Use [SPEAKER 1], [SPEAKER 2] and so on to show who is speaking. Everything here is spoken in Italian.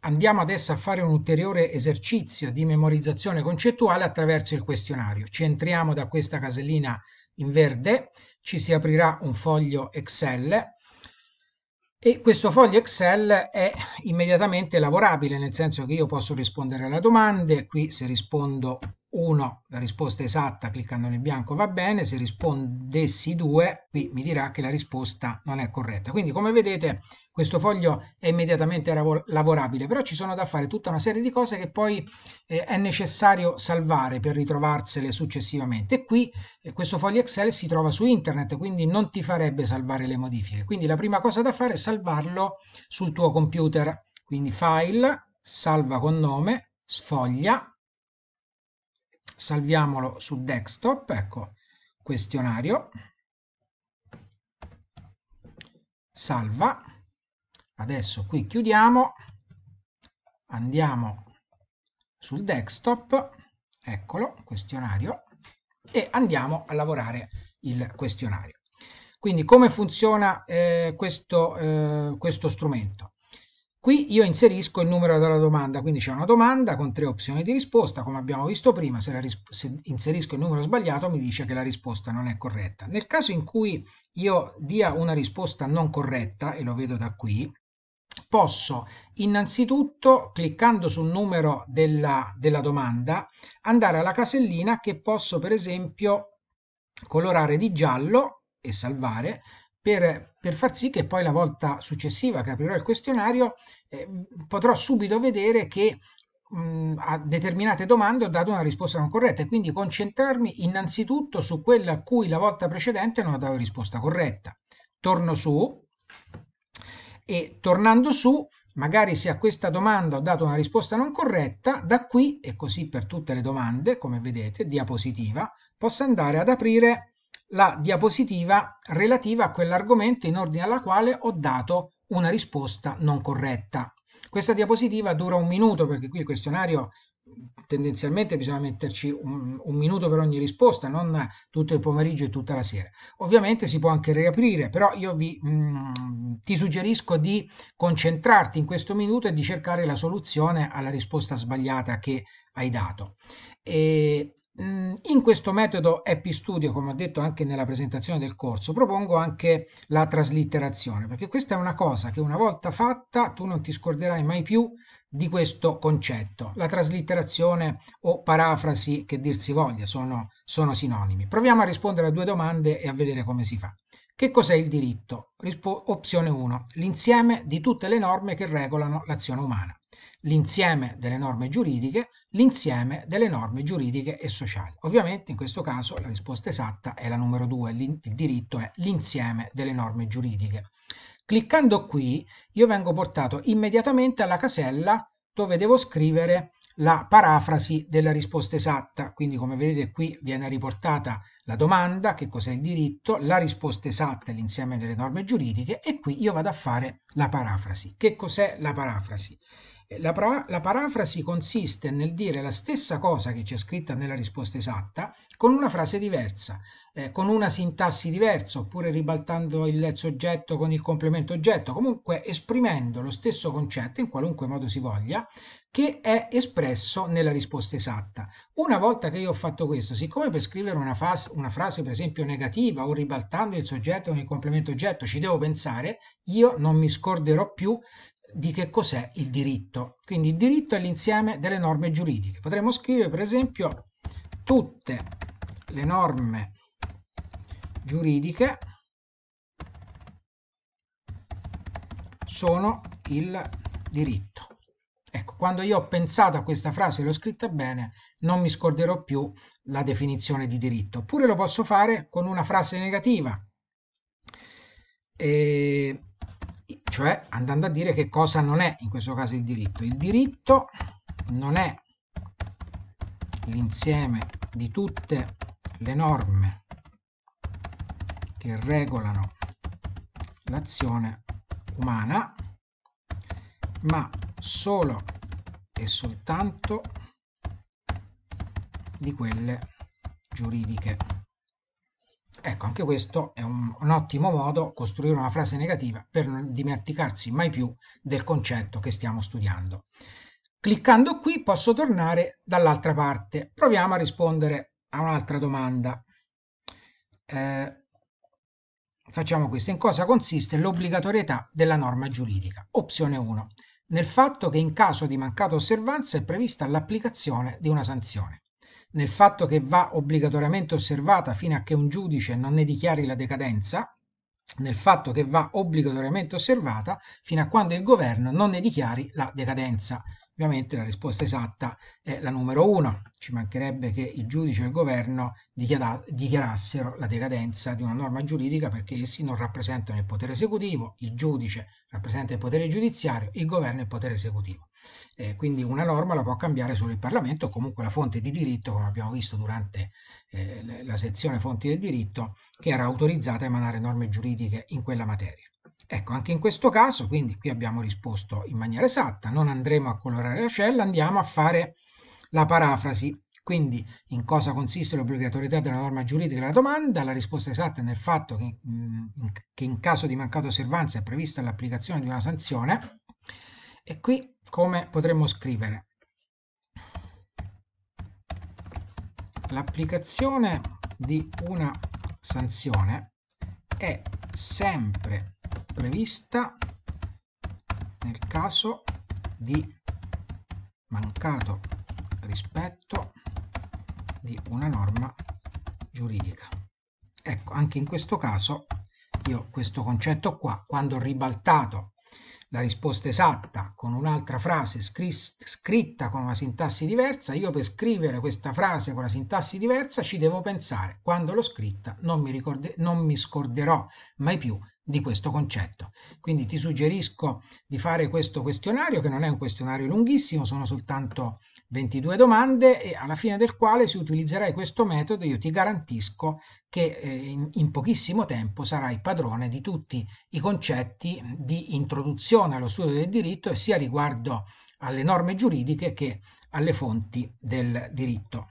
[SPEAKER 1] Andiamo adesso a fare un ulteriore esercizio di memorizzazione concettuale attraverso il questionario. Ci entriamo da questa casellina in verde, ci si aprirà un foglio Excel e questo foglio Excel è immediatamente lavorabile, nel senso che io posso rispondere alle domande, qui se rispondo 1, la risposta esatta cliccando nel bianco va bene, se rispondessi 2 qui mi dirà che la risposta non è corretta. Quindi come vedete questo foglio è immediatamente lavorabile, però ci sono da fare tutta una serie di cose che poi eh, è necessario salvare per ritrovarsele successivamente. E qui eh, questo foglio Excel si trova su internet, quindi non ti farebbe salvare le modifiche. Quindi la prima cosa da fare è salvarlo sul tuo computer, quindi file, salva con nome, sfoglia, salviamolo su desktop, ecco, questionario, salva, adesso qui chiudiamo, andiamo sul desktop, eccolo, questionario, e andiamo a lavorare il questionario. Quindi come funziona eh, questo, eh, questo strumento? Qui io inserisco il numero della domanda, quindi c'è una domanda con tre opzioni di risposta, come abbiamo visto prima, se, se, inserisco il numero sbagliato mi dice che la risposta non è corretta. Nel caso in cui io dia una risposta non corretta, e lo vedo da qui, posso innanzitutto, cliccando sul numero della, della domanda, andare alla casellina che posso per esempio colorare di giallo e salvare, per, per, far sì che poi la volta successiva che aprirò il questionario eh, potrò subito vedere che mh, mm, a determinate domande ho dato una risposta non corretta e quindi concentrarmi innanzitutto su quella a cui la volta precedente non ho dato risposta corretta. Torno su e tornando su Magari se a questa domanda ho dato una risposta non corretta, da qui, e così per tutte le domande, come vedete, diapositiva, posso andare ad aprire la diapositiva relativa a quell'argomento in ordine alla quale ho dato una risposta non corretta. Questa diapositiva dura un minuto perché qui il questionario tendenzialmente bisogna metterci un, un, minuto per ogni risposta, non tutto il pomeriggio e tutta la sera. Ovviamente si può anche riaprire, però io vi, mh, mm, ti suggerisco di concentrarti in questo minuto e di cercare la soluzione alla risposta sbagliata che hai dato. E Mm, in questo metodo Happy Studio, come ho detto anche nella presentazione del corso, propongo anche la traslitterazione, perché questa è una cosa che una volta fatta tu non ti scorderai mai più di questo concetto. La traslitterazione o parafrasi, che dir si voglia, sono, sono sinonimi. Proviamo a rispondere a due domande e a vedere come si fa. Che cos'è il diritto? Rispo opzione 1. L'insieme di tutte le norme che regolano l'azione umana l'insieme delle norme giuridiche, l'insieme delle norme giuridiche e sociali. Ovviamente in questo caso la risposta esatta è la numero 2, il diritto è l'insieme delle norme giuridiche. Cliccando qui io vengo portato immediatamente alla casella dove devo scrivere la parafrasi della risposta esatta. Quindi come vedete qui viene riportata la domanda, che cos'è il diritto, la risposta esatta è l'insieme delle norme giuridiche e qui io vado a fare la parafrasi. Che cos'è la parafrasi? La, pra- la, parafrasi consiste nel dire la stessa cosa che c'è scritta nella risposta esatta con una frase diversa, eh, con una sintassi diversa, oppure ribaltando il soggetto con il complemento oggetto, comunque esprimendo lo stesso concetto in qualunque modo si voglia, che è espresso nella risposta esatta. Una volta che io ho fatto questo, siccome per scrivere una, fas- una frase per esempio negativa o ribaltando il soggetto con il complemento oggetto ci devo pensare, io non mi scorderò più di che cos'è il diritto. Quindi il diritto è l'insieme delle norme giuridiche. Potremmo scrivere per esempio tutte le norme giuridiche sono il diritto. Ecco, quando io ho pensato a questa frase e l'ho scritta bene, non mi scorderò più la definizione di diritto. Oppure lo posso fare con una frase negativa. E cioè andando a dire che cosa non è in questo caso il diritto. Il diritto non è l'insieme di tutte le norme che regolano l'azione umana, ma solo e soltanto di quelle giuridiche. Ecco, anche questo è un, un ottimo modo costruire una frase negativa per non dimenticarsi mai più del concetto che stiamo studiando. Cliccando qui posso tornare dall'altra parte. Proviamo a rispondere a un'altra domanda. Eh, facciamo questa. In cosa consiste l'obbligatorietà della norma giuridica? Opzione 1. Nel fatto che in caso di mancata osservanza è prevista l'applicazione di una sanzione nel fatto che va obbligatoriamente osservata fino a che un giudice non ne dichiari la decadenza, nel fatto che va obbligatoriamente osservata fino a quando il governo non ne dichiari la decadenza. Ovviamente la risposta esatta è la numero 1. Ci mancherebbe che il giudice e il governo dichiarassero la decadenza di una norma giuridica perché essi non rappresentano il potere esecutivo, il giudice rappresenta il potere giudiziario, il governo il potere esecutivo. Eh, quindi una norma la può cambiare solo il Parlamento o comunque la fonte di diritto, come abbiamo visto durante eh, la sezione fonti del diritto, che era autorizzata a emanare norme giuridiche in quella materia. Ecco, anche in questo caso, quindi qui abbiamo risposto in maniera esatta, non andremo a colorare la cella, andiamo a fare la parafrasi. Quindi in cosa consiste l'obbligatorietà della norma giuridica della domanda? La risposta esatta è nel fatto che, mm, che in caso di mancata osservanza è prevista l'applicazione di una sanzione. E qui come potremmo scrivere? L'applicazione di una sanzione è sempre prevista nel caso di mancato rispetto di una norma giuridica. Ecco, anche in questo caso io questo concetto qua, quando ho ribaltato la risposta esatta con un'altra frase scritta con una sintassi diversa, io per scrivere questa frase con una sintassi diversa ci devo pensare. Quando l'ho scritta non mi, non mi scorderò mai più di questo concetto. Quindi ti suggerisco di fare questo questionario, che non è un questionario lunghissimo, sono soltanto 22 domande e alla fine del quale se utilizzerai questo metodo io ti garantisco che eh, in, in pochissimo tempo sarai padrone di tutti i concetti di introduzione allo studio del diritto sia riguardo alle norme giuridiche che alle fonti del diritto.